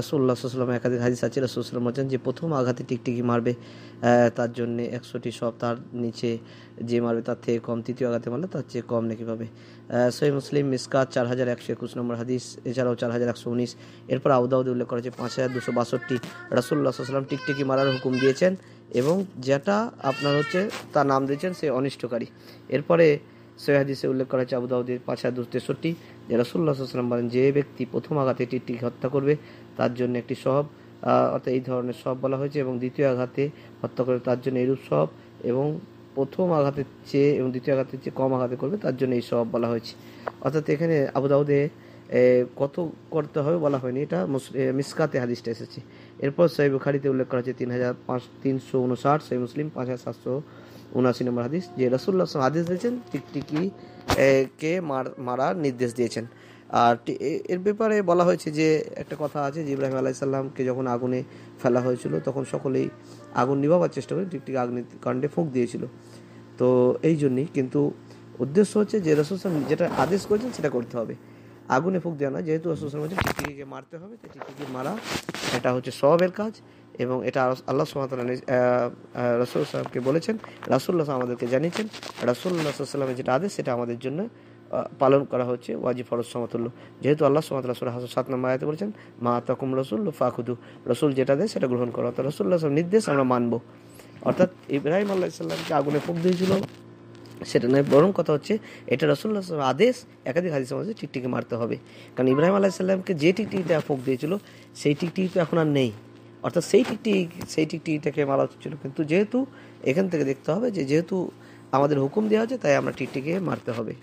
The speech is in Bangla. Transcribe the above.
রসুল্লাহ একাধিক হাদিস সাচি রসুলাম বলছেন যে প্রথম আঘাতে টিকটিকি মারবে তার জন্য একশোটি সব তার নিচে যে মারবে তার থেকে কম তৃতীয় আঘাতে মারলে তার চেয়ে কম নাকি পাবে সই মুসলিম মিসকাত চার হাজার একশো একুশ নম্বর হাদিস এছাড়াও চার হাজার একশো উনিশ এরপর আউদাউদি উল্লেখ করা হয়েছে পাঁচ হাজার দুশো বাষট্টি রসুল্লাহ সাল্লাম টিকটিকি মারার হুকুম দিয়েছেন এবং যেটা আপনার হচ্ছে তার নাম দিয়েছেন সে অনিষ্টকারী এরপরে সৈহাদিসে উল্লেখ করা হয়েছে আবুদাউদের পাঁচ হাজার দুশো তেষট্টি যে রসুল্লাহ সাল্লাম বলেন যে ব্যক্তি প্রথম আঘাতে টিটি হত্যা করবে তার জন্য একটি সহব অর্থাৎ এই ধরনের সব বলা হয়েছে এবং দ্বিতীয় আঘাতে হত্যা করবে তার জন্য এরূপ সব এবং প্রথম আঘাতের চেয়ে এবং দ্বিতীয় আঘাতের চেয়ে কম আঘাতে করবে তার জন্য এই সব বলা হয়েছে অর্থাৎ এখানে আবুদাউদে কত করতে হবে বলা হয়নি এটা মিসকাতে হাদিসটা এসেছে এরপর সহি বুখারিতে উল্লেখ করা হয়েছে তিন হাজার পাঁচ তিনশো উনষাট সহি মুসলিম পাঁচ হাজার সাতশো উনাশি নম্বর হাদিস যে রসুল্লাহ হাদিস দিয়েছেন টিকটিকি কে মারার নির্দেশ দিয়েছেন আর এর ব্যাপারে বলা হয়েছে যে একটা কথা আছে যে ইব্রাহিম আলাইসাল্লামকে যখন আগুনে ফেলা হয়েছিল তখন সকলেই আগুন নিভাবার চেষ্টা করে টিকটিকি কাণ্ডে ফুঁক দিয়েছিল তো এই জন্যই কিন্তু উদ্দেশ্য হচ্ছে যে রসুল যেটা আদেশ করেছেন সেটা করতে হবে আগুনে ফুক দেওয়া না যেহেতু রসুল বলছেন টিকটিকিকে মারতে হবে তো টিকটিকি মারা এটা হচ্ছে সবের কাজ এবং এটা আল্লাহ সুমাতাল রসুল সাহেবকে বলেছেন রাসুল্লাহ আমাদেরকে জানিয়েছেন রাসুল্লাহ সাল্লামের যেটা আদেশ সেটা আমাদের জন্য পালন করা হচ্ছে ওয়াজি ফরজ সমতুল্য যেহেতু আল্লাহ সুমাত রসুল হাসুল সাত নম্বর আয়তে বলেছেন মা তকুম রসুল ফাকুদু রসুল যেটা দেয় সেটা গ্রহণ করো তো রসুল্লাহ নির্দেশ আমরা মানব অর্থাৎ ইব্রাহিম আল্লাহ ইসলামকে আগুনে ফুক দিয়েছিল সেটা নয় বরং কথা হচ্ছে এটা রসুল্লাহ আদেশ একাধিক হাদিস সমাজে টিকটিকে মারতে হবে কারণ ইব্রাহিম সাল্লামকে যে দেওয়া ফোঁক দিয়েছিল সেই টিকটিকি তো এখন আর নেই অর্থাৎ সেই টিকটিকি সেই টিকটিকিটাকে মারা উচিত ছিল কিন্তু যেহেতু এখান থেকে দেখতে হবে যে যেহেতু আমাদের হুকুম দেওয়া হয়েছে তাই আমরা টিকটিকে মারতে হবে